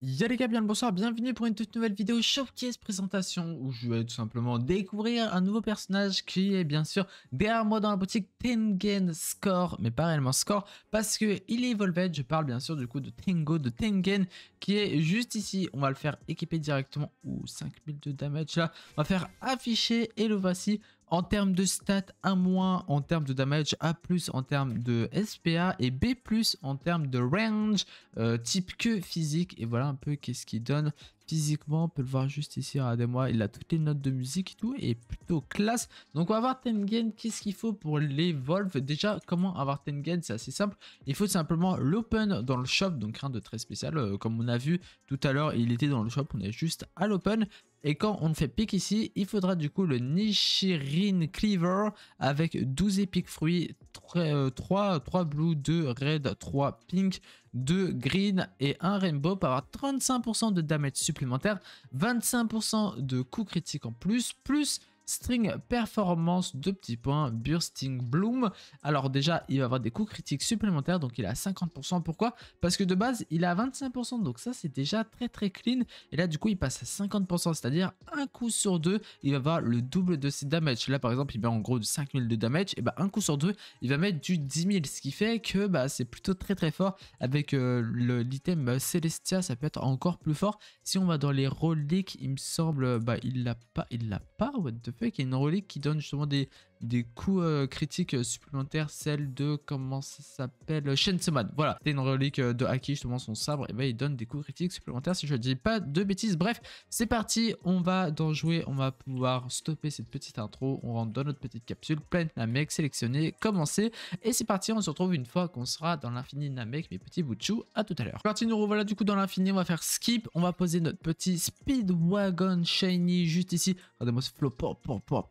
Yo les gars, bien le bonsoir, bienvenue pour une toute nouvelle vidéo showcase présentation où je vais tout simplement découvrir un nouveau personnage qui est bien sûr derrière moi dans la boutique Tengen Score, mais pas réellement Score parce que il est Evolved, je parle bien sûr du coup de Tengo de Tengen qui est juste ici, on va le faire équiper directement, ou 5000 de damage là, on va faire afficher et le voici, en termes de stats, A- en termes de damage, A+, en termes de SPA et B+, plus en termes de range, euh, type que physique. Et voilà un peu qu'est-ce qu'il donne physiquement. On peut le voir juste ici, regardez-moi, il a toutes les notes de musique et tout, et plutôt classe. Donc on va voir Tengen, qu'est-ce qu'il faut pour l'évolve Déjà, comment avoir Tengen C'est assez simple. Il faut simplement l'open dans le shop, donc rien de très spécial. Euh, comme on a vu tout à l'heure, il était dans le shop, on est juste à l'open. Et quand on fait pick ici, il faudra du coup le Nishirin Cleaver avec 12 épiques fruits, 3, 3, 3 blue, 2 red, 3 pink, 2 green et 1 rainbow pour avoir 35% de damage supplémentaire, 25% de coût critiques en plus, plus String Performance, deux petits points, Bursting Bloom. Alors déjà, il va avoir des coûts critiques supplémentaires, donc il est à 50%. Pourquoi Parce que de base, il est à 25%, donc ça c'est déjà très très clean. Et là, du coup, il passe à 50%, c'est-à-dire un coup sur deux, il va avoir le double de ses damages. Là, par exemple, il met en gros de 5000 de damage, et bah un coup sur deux, il va mettre du 10 000, ce qui fait que bah, c'est plutôt très très fort. Avec euh, le l'item bah, Celestia, ça peut être encore plus fort. Si on va dans les reliques, il me semble, bah il l'a pas, il l'a pas, what the qu'il qui est une relique qui donne justement des, des coups euh, critiques euh, supplémentaires, celle de, comment ça s'appelle, euh, Shenseman. Voilà, c'est une relique de Haki, justement son sabre, et ben il donne des coups critiques supplémentaires si je dis pas de bêtises. Bref, c'est parti, on va d'en jouer, on va pouvoir stopper cette petite intro, on rentre dans notre petite capsule, plein de Namek, sélectionner, commencer, et c'est parti, on se retrouve une fois qu'on sera dans l'infini Namek, mes petits bouts à tout à l'heure. Parti, nous revoilà du coup dans l'infini, on va faire skip, on va poser notre petit speed wagon Shiny juste ici, regardez-moi ce flop,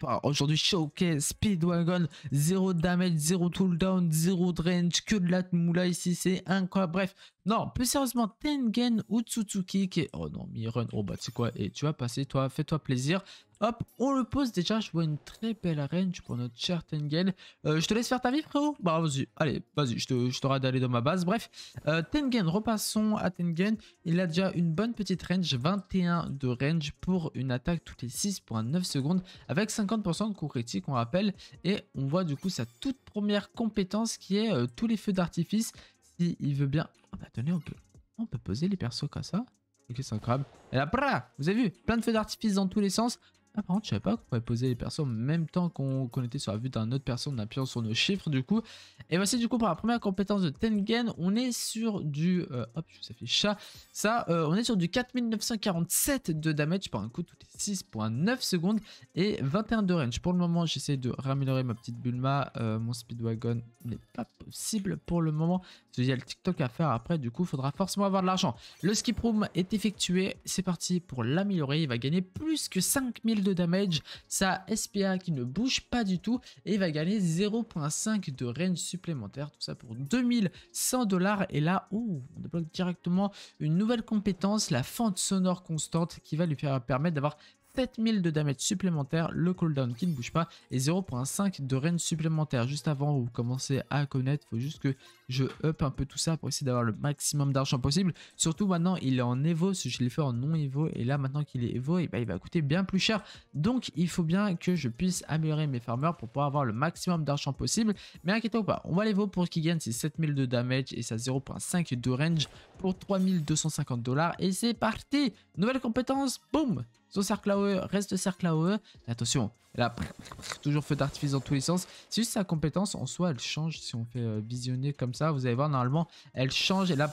ah, aujourd'hui, showcase, Speedwagon, 0 damage, 0 down 0 range, que de la moula ici, c'est un incroyable. Bref, non, plus sérieusement, Tengen Utsutsuki, qui est... Oh non, Mirun. oh bah tu sais quoi, et tu vas passer, toi, fais-toi plaisir. Hop, on le pose déjà, je vois une très belle range pour notre cher Tengen. Euh, je te laisse faire ta vie, frérot Bah vas-y, allez, vas-y, je te, je d'aller dans ma base. Bref, euh, Tengen, repassons à Tengen. Il a déjà une bonne petite range, 21 de range pour une attaque toutes les 6.9 secondes, avec 50% de coup critique, on rappelle. Et on voit du coup sa toute première compétence qui est euh, tous les feux d'artifice il veut bien... Ah bah, on peut, poser les persos comme ça. Ok, c'est incroyable. Et là, vous avez vu Plein de feux d'artifice dans tous les sens. Apparemment, ah, par contre, je savais pas qu'on pouvait poser les personnes en même temps qu'on était sur la vue d'un autre personne en appuyant sur nos chiffres, du coup. Et voici, du coup, pour la première compétence de Tengen, on est sur du... Euh, hop, ça fait chat. Ça, euh, on est sur du 4947 de damage par un coup toutes les 6.9 secondes et 21 de range. Pour le moment, j'essaie de réaméliorer ma petite Bulma. Euh, mon Speedwagon n'est pas possible pour le moment. Il y a le TikTok à faire après, du coup, il faudra forcément avoir de l'argent. Le skip room est effectué. C'est parti pour l'améliorer. Il va gagner plus que 5000 de damage, sa SPA qui ne bouge pas du tout et va gagner 0.5 de range supplémentaire, tout ça pour 2100 dollars et là où on débloque directement une nouvelle compétence, la fente sonore constante qui va lui permettre d'avoir 7000 de damage supplémentaire, le cooldown qui ne bouge pas et 0.5 de range supplémentaire. Juste avant, vous commencez à connaître, faut juste que je up un peu tout ça pour essayer d'avoir le maximum d'argent possible. Surtout maintenant, il est en Evo, si je l'ai fait en non-Evo et là maintenant qu'il est Evo, et eh ben, il va coûter bien plus cher. Donc il faut bien que je puisse améliorer mes farmers pour pouvoir avoir le maximum d'argent possible. Mais inquiétez-vous pas, on va l'Evo pour qu'il gagne ses 7000 de damage et sa 0.5 de range pour 3250 dollars et c'est parti Nouvelle compétence, boum Cercle AOE reste Cercle Sarklauer. Attention, toujours feu d'artifice dans tous les sens. C'est juste sa compétence en soi, elle change. Si on fait euh, visionner comme ça, vous allez voir, normalement, elle change. Et là,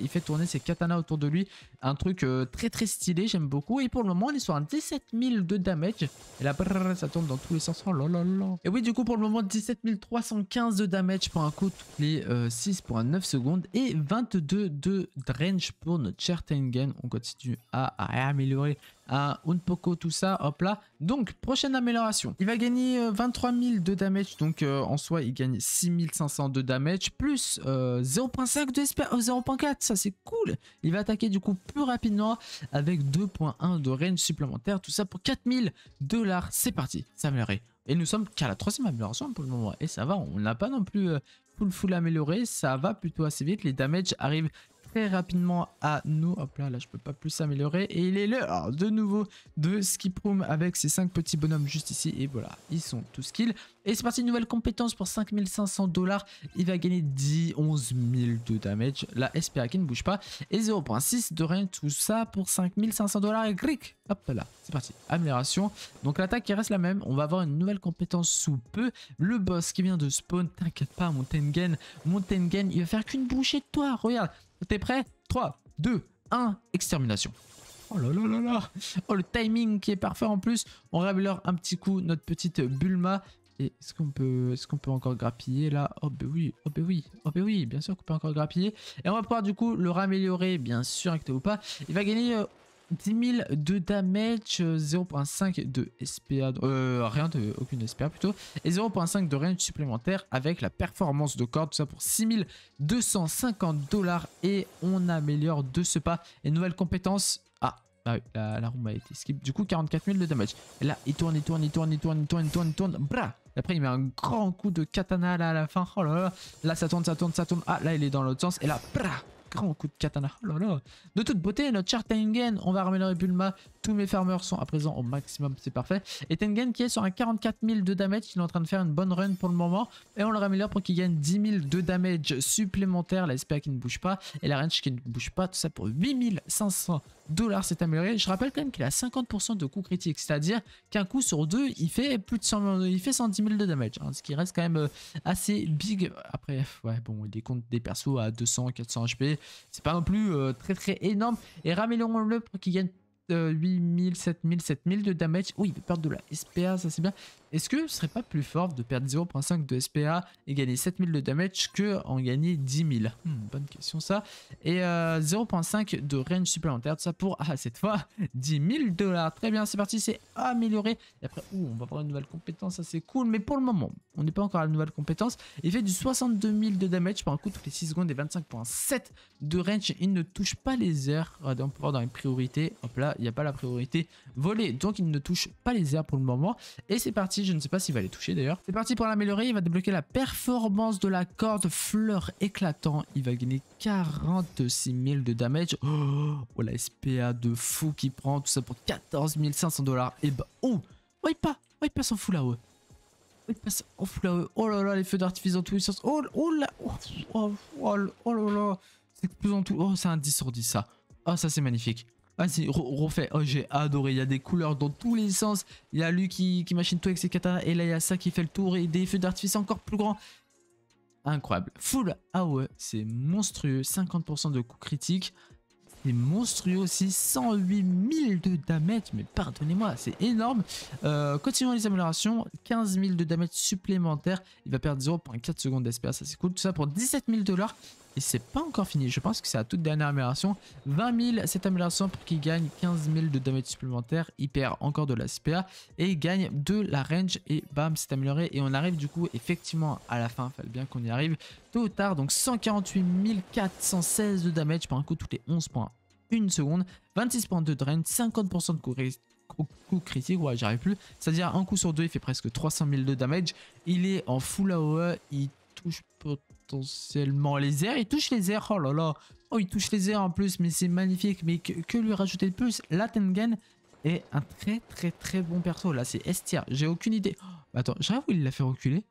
il fait tourner ses katanas autour de lui. Un truc euh, très très stylé, j'aime beaucoup. Et pour le moment, on est sur un 17 000 de damage. Et là, ça tombe dans tous les sens. Oh là là là. Et oui, du coup, pour le moment, 17 315 de damage pour un coup toutes les 6.9 euh, secondes. Et 22 de range pour notre cher Tengen. On continue à, améliorer un Unpoko, tout ça. Hop là. Donc, prochaine amélioration il va gagner 23 euh, 000 de damage, donc euh, en soi, il gagne 6500 de damage, plus 0.5 euh, de SP, 0.4, ça c'est cool. Il va attaquer du coup plus rapidement avec 2.1 de range supplémentaire, tout ça pour 4000 dollars. C'est parti, ça améliorer. Et nous sommes qu'à la troisième amélioration pour le moment. Et ça va, on n'a pas non plus full full amélioré. Ça va plutôt assez vite. Les damages arrivent rapidement à nous. Hop là, là je peux pas plus s'améliorer. Et il est le de nouveau de Skip Room avec ses cinq petits bonhommes juste ici. Et voilà, ils sont tous kills. Et c'est parti, nouvelle compétence pour 5500 dollars. Il va gagner 10, 11 000 de damage. La SPA qui ne bouge pas. Et 0.6 de rien, tout ça pour 5500 dollars. et clic. Hop là, c'est parti. Amélioration. Donc l'attaque qui reste la même. On va avoir une nouvelle compétence sous peu. Le boss qui vient de spawn, t'inquiète pas, mon Tengen. Mon Tengen, il va faire qu'une bouchée de toi. Regarde, t'es prêt 3, 2, 1, extermination. Oh là là là là Oh, le timing qui est parfait en plus. On révèle un petit coup notre petite Bulma et est-ce qu'on peut, est qu'on peut encore grappiller là Oh ben oui, oh ben oui, oh ben oui, bien sûr qu'on peut encore grappiller. Et on va pouvoir du coup le raméliorer, bien sûr, avec ou pas. Il va gagner 10 euh, 000 de damage, 0.5 euh, de SPA, euh, rien de, aucune SPA plutôt, et 0.5 de range supplémentaire avec la performance de corde tout ça pour 6 250 dollars et on améliore de ce pas une nouvelle compétence. Ah, ah oui, la, roue room a été skip. Du coup, 44 000 de damage. Et là, il tourne, il tourne, il tourne, il tourne, il tourne, il tourne, il tourne. Bra Après, il met un grand coup de katana là à la fin. Oh là là. Là, ça tourne, ça tourne, ça tourne. Ah, là, il est dans l'autre sens. Et là, bra Grand coup de katana. Oh là là. De toute beauté, notre char On va ramener le Bulma. Tous mes fermeurs sont à présent au maximum, c'est parfait. Et Tengen qui est sur un 44 000 de damage, il est en train de faire une bonne run pour le moment. Et on le raméliore pour qu'il gagne 10 000 de damage supplémentaire, la SPA qui ne bouge pas, et la range qui ne bouge pas, tout ça pour 8500 dollars, c'est amélioré. Je rappelle quand même qu'il a 50% de coûts critique c'est-à-dire qu'un coup sur deux, il fait plus de 100, il fait 110 000 de damage, hein, ce qui reste quand même euh, assez big. Après, ouais, bon, il comptes des persos à 200, 400 HP, c'est pas non plus euh, très très énorme. Et raméliorons-le pour qu'il gagne 8000, 7000, 7000 de damage. oh il veut perdre de la SPA, ça c'est bien. Est-ce que ce serait pas plus fort de perdre 0.5 de SPA et gagner 7000 de damage que en gagner 10 000 hmm, Bonne question ça. Et 0.5 euh, de range supplémentaire, tout ça pour, ah cette fois, 10 000 dollars. Très bien, c'est parti, c'est amélioré. Et après, on va avoir une nouvelle compétence, ça c'est cool. Mais pour le moment, on n'est pas encore à la nouvelle compétence. Il fait du 62 000 de damage par un coup toutes les 6 secondes et 25.7 de range. Il ne touche pas les airs. Ah, Regardez, on peut voir dans les priorités. Hop là, il n'y a pas la priorité volée. Donc il ne touche pas les airs pour le moment. Et c'est parti, je ne sais pas s'il va les toucher d'ailleurs. C'est parti pour l'améliorer, il va débloquer la performance de la corde fleur éclatant. Il va gagner 46 000 de damage. Oh, oh la SPA de fou qui prend tout ça pour 14 500 dollars. Et eh bah, ben, oh, oh pas, oh passe en full là Oh, il passe en full oh, oh là là, les feux d'artifice dans tous les sens. Oh, oh là, oh, oh, oh, oh là là. C'est plus en tout. Oh, c'est un 10 sur 10 ça. Oh, ça c'est magnifique. Ah y refait. Oh, j'ai adoré. Il y a des couleurs dans tous les sens. Il y a lui qui, machine tout avec ses katanas. Et là, il y a ça qui fait le tour. Et des feux d'artifice encore plus grands. Incroyable. Full ah ouais, e, c'est monstrueux. 50% de coûts critiques. C'est monstrueux aussi. 108 000 de damage. Mais pardonnez-moi, c'est énorme. Euh, continuons les améliorations. 15 000 de damage supplémentaires. Il va perdre 0.4 secondes d'espère. Ça, c'est cool. Tout ça pour 17 000 dollars. Et c'est pas encore fini. Je pense que c'est la toute dernière amélioration. 20 000, cette amélioration pour qu'il gagne 15 000 de damage supplémentaire. Il perd encore de la SPA et il gagne de la range. Et bam, c'est amélioré. Et on arrive du coup effectivement à la fin. Fallait bien qu'on y arrive tôt ou tard. Donc 148 416 de damage par un coup toutes les 11 points. 1 seconde, 26 points de drain, 50% de coup critique, ouais j'arrive plus, c'est-à-dire un coup sur deux il fait presque 300 000 de damage, il est en full AOE, il touche potentiellement les airs. Il touche les airs. Oh là là. Oh, il touche les airs en plus. Mais c'est magnifique. Mais que, lui rajouter de plus La Tengen est un très très très bon perso. Là, c'est Estia. J'ai aucune idée. Oh, attends, j'avoue, il l'a fait reculer.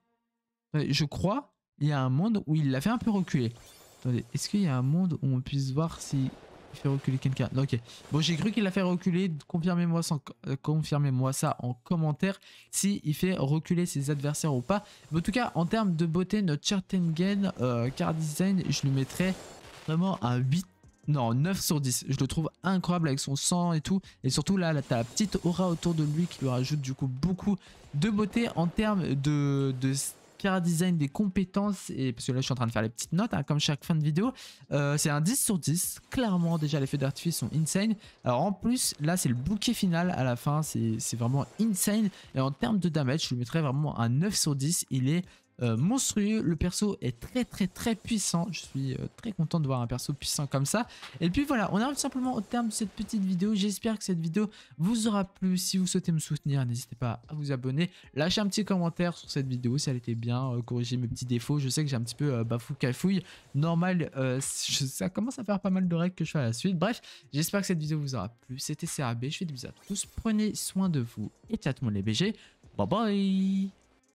Euh, je crois il y a un monde où il l'a fait un peu reculer. Attendez, est-ce qu'il y a un monde où on puisse voir si il fait reculer quelqu'un. Ok. Bon, j'ai cru qu'il l'a fait reculer. Euh, confirmez-moi ça en commentaire si il fait reculer ses adversaires ou pas. Mais en tout cas, en termes de beauté, notre Chertengen euh, car design, je lui mettrais vraiment un 8 non, 9 sur 10. Je le trouve incroyable avec son sang et tout. Et surtout, là, t'as la petite aura autour de lui qui lui rajoute du coup beaucoup de beauté en termes de, de Design des compétences, et parce que là je suis en train de faire les petites notes, hein, comme chaque fin de vidéo, euh, c'est un 10 sur 10. Clairement, déjà les feux d'artifice sont insane. Alors en plus, là c'est le bouquet final à la fin, c'est vraiment insane. Et en termes de damage, je lui mettrais vraiment un 9 sur 10. Il est euh, monstrueux. Le perso est très très très puissant. Je suis euh, très content de voir un perso puissant comme ça. Et puis voilà, on arrive simplement au terme de cette petite vidéo. J'espère que cette vidéo vous aura plu. Si vous souhaitez me soutenir, n'hésitez pas à vous abonner. Lâchez un petit commentaire sur cette vidéo si elle était bien. corriger euh, corrigez mes petits défauts. Je sais que j'ai un petit peu bafou cafouille. Normal, ça commence à faire pas mal de règles que je fais à la suite. Bref, j'espère que cette vidéo vous aura plu. C'était CRB. Je fais des bisous à tous. Prenez soin de vous. Et tâtement les BG. Bye bye